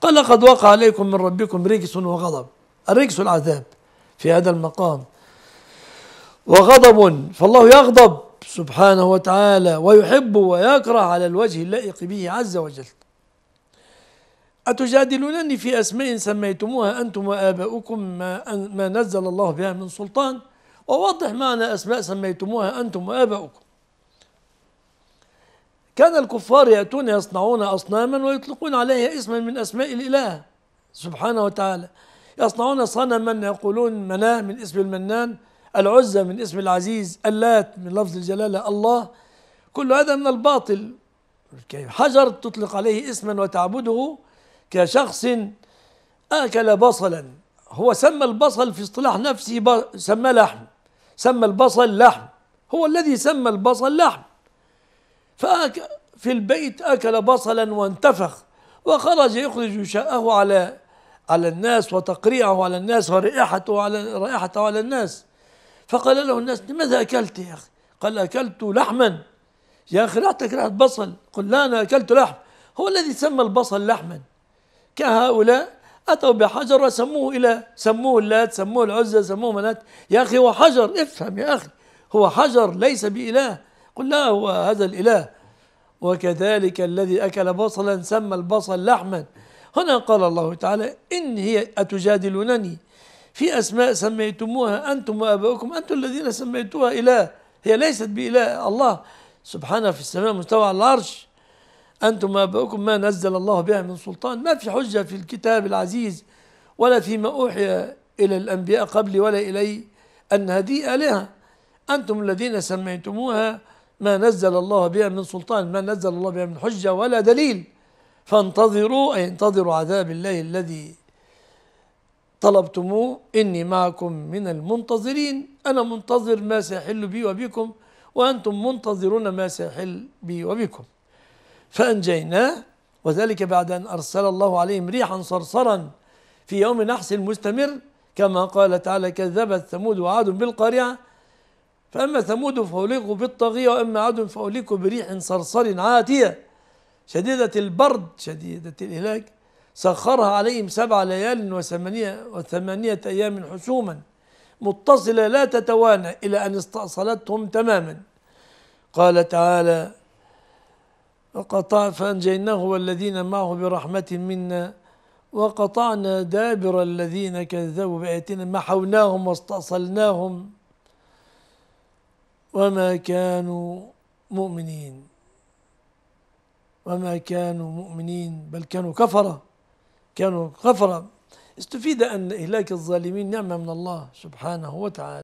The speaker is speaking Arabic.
قال لقد وقع عليكم من ربكم رجس وغضب الرجس العذاب في هذا المقام وغضب فالله يغضب سبحانه وتعالى ويحب ويكره على الوجه اللائق به عز وجل أتجادلونني في أسماء سميتموها أنتم وآباؤكم ما, ما نزل الله بها من سلطان ووضح معنى أسماء سميتموها أنتم وآباؤكم كان الكفار يأتون يصنعون أصناما ويطلقون عليها اسما من أسماء الإله سبحانه وتعالى يصنعون صنما يقولون مناه من اسم المنان العزة من اسم العزيز اللات من لفظ الجلالة الله كل هذا من الباطل حجر تطلق عليه اسما وتعبده كشخص أكل بصلا هو سمى البصل في اصطلاح نفسه سمى لحم سمى البصل لحم هو الذي سمى البصل لحم ففي البيت أكل بصلا وانتفخ وخرج يخرج شاءه على على الناس وتقريعه على الناس ورائحته على رائحته على الناس فقال له الناس لماذا أكلت يا أخي قال أكلت لحما يا أخي ريحتك ريحة بصل قل لا أنا أكلت لحم هو الذي سمى البصل لحما كهؤلاء أتوا بحجر وسموه إلى سموه اللات سموه العزة سموه منات يا أخي هو حجر افهم يا أخي هو حجر ليس بإله قل لا هو هذا الإله وكذلك الذي أكل بصلا سمى البصل لحما هنا قال الله تعالى إن هي أتجادلونني في أسماء سميتموها أنتم وآباؤكم أنتم الذين سميتوها إله هي ليست بإله الله سبحانه في السماء مستوى على العرش أنتم وآباؤكم ما نزل الله بها من سلطان ما في حجة في الكتاب العزيز ولا فيما أوحي إلى الأنبياء قبلي ولا إلي أن هذه آلهة أنتم الذين سميتموها ما نزل الله بها من سلطان ما نزل الله بها من حجة ولا دليل فانتظروا أي انتظروا عذاب الله الذي طلبتموه إني معكم من المنتظرين أنا منتظر ما سيحل بي وبكم وأنتم منتظرون ما سيحل بي وبكم فأنجيناه وذلك بعد أن أرسل الله عليهم ريحا صرصرا في يوم نحس مستمر كما قال تعالى كذبت ثمود وعاد بالقارعة فأما ثمود فأهلكوا بالطاغية وأما عاد فأهلكوا بريح صرصر عاتية شديدة البرد شديدة الهلاك سخرها عليهم سبع ليال وثمانية, وثمانية أيام حسوما متصلة لا تتوانى إلى أن استأصلتهم تماما قال تعالى وقطع فأنجيناه والذين معه برحمة منا وقطعنا دابر الذين كذبوا بآياتنا محوناهم واستأصلناهم وما كانوا مؤمنين وما كانوا مؤمنين بل كانوا كفرة كانوا كفرة استفيد أن إهلاك الظالمين نعمة من الله سبحانه وتعالى